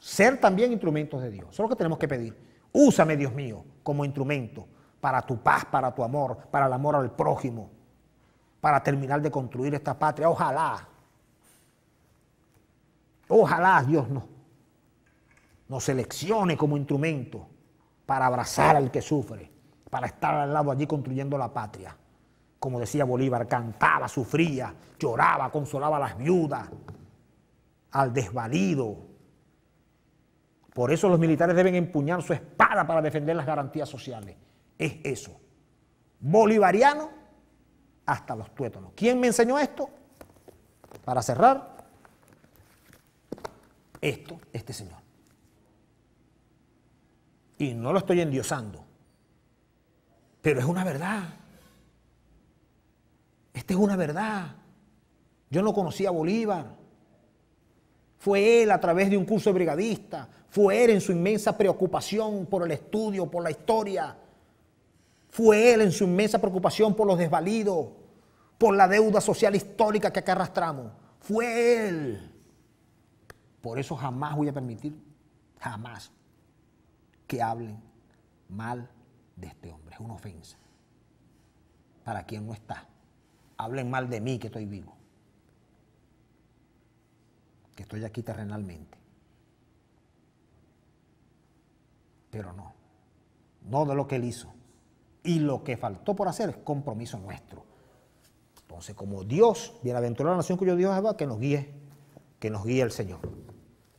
ser también instrumentos de Dios. Eso es lo que tenemos que pedir. Úsame, Dios mío, como instrumento para tu paz, para tu amor, para el amor al prójimo, para terminar de construir esta patria. Ojalá, ojalá Dios nos, nos seleccione como instrumento para abrazar al que sufre, para estar al lado allí construyendo la patria como decía Bolívar, cantaba, sufría, lloraba, consolaba a las viudas, al desvalido. Por eso los militares deben empuñar su espada para defender las garantías sociales. Es eso. Bolivariano hasta los tuétanos. ¿Quién me enseñó esto? Para cerrar, esto, este señor. Y no lo estoy endiosando, pero es una verdad. Esta es una verdad. Yo no conocía a Bolívar. Fue él a través de un curso de brigadista, fue él en su inmensa preocupación por el estudio, por la historia, fue él en su inmensa preocupación por los desvalidos, por la deuda social histórica que acá arrastramos, fue él. Por eso jamás voy a permitir, jamás, que hablen mal de este hombre. Es una ofensa para quien no está hablen mal de mí que estoy vivo, que estoy aquí terrenalmente. Pero no, no de lo que él hizo. Y lo que faltó por hacer es compromiso nuestro. Entonces, como Dios, bienaventurada la nación cuyo Dios va que nos guíe, que nos guíe el Señor.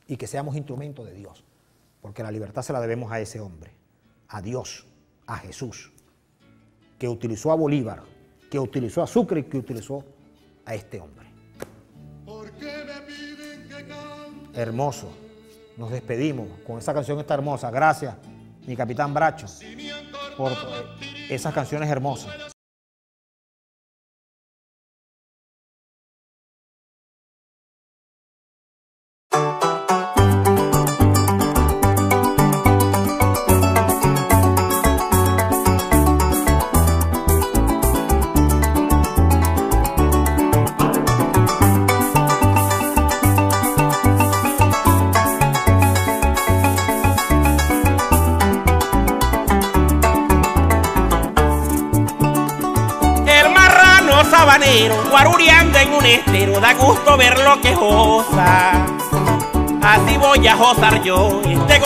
Y que seamos instrumentos de Dios. Porque la libertad se la debemos a ese hombre, a Dios, a Jesús, que utilizó a Bolívar que utilizó a Sucre y que utilizó a este hombre. Hermoso. Nos despedimos con esa canción está hermosa. Gracias, mi capitán Bracho, por esas canciones hermosas.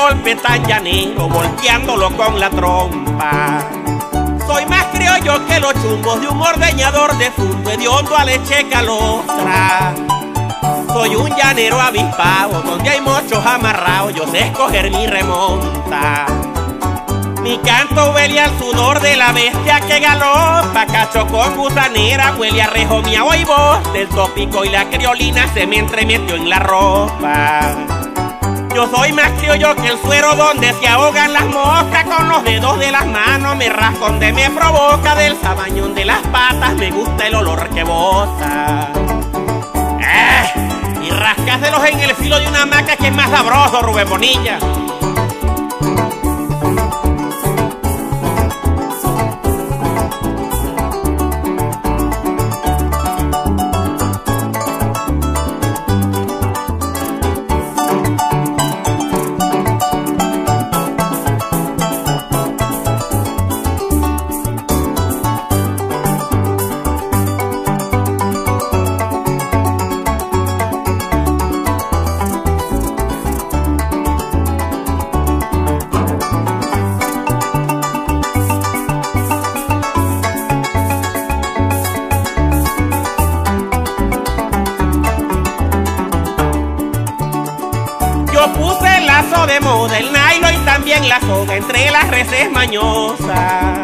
golpe tan llanero, volteándolo con la trompa. Soy más criollo que los chumbos de un ordeñador de de hediondo a leche calostra. Soy un llanero avispado, donde hay mochos amarrados, yo sé escoger mi remonta. Mi canto huele al sudor de la bestia que galopa, cacho con gusanera, huele a rejo mi voz del tópico y la criolina se me entremetió en la ropa. Yo soy más criollo que el suero donde se ahogan las moscas Con los dedos de las manos me de me provoca Del sabañón de las patas me gusta el olor que bota eh, Y rascáselos en el filo de una maca que es más sabroso, Rubén Bonilla es mañosa.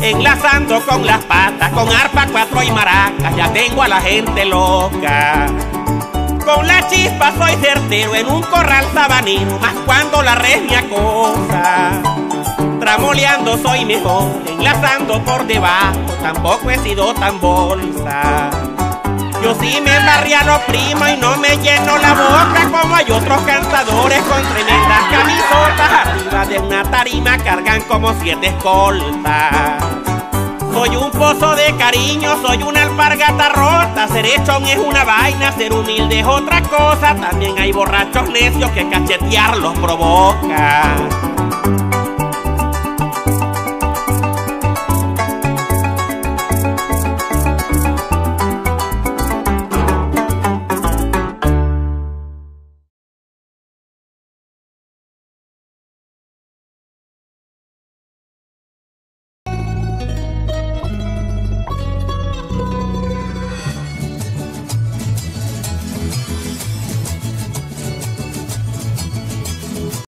Enlazando con las patas, con arpa, cuatro y maracas, ya tengo a la gente loca. Con la chispa soy certero en un corral sabanero, más cuando la red me acosa. Tramoleando soy mejor, enlazando por debajo, tampoco he sido tan bolsa. Yo sí me embarriano, primo, y no me lleno la boca como hay otros cantadores con tremendas camisotas. Arriba de una tarima cargan como siete escoltas. Soy un pozo de cariño, soy una alpargata rota. Ser echón es una vaina, ser humilde es otra cosa. También hay borrachos necios que cachetearlos provoca.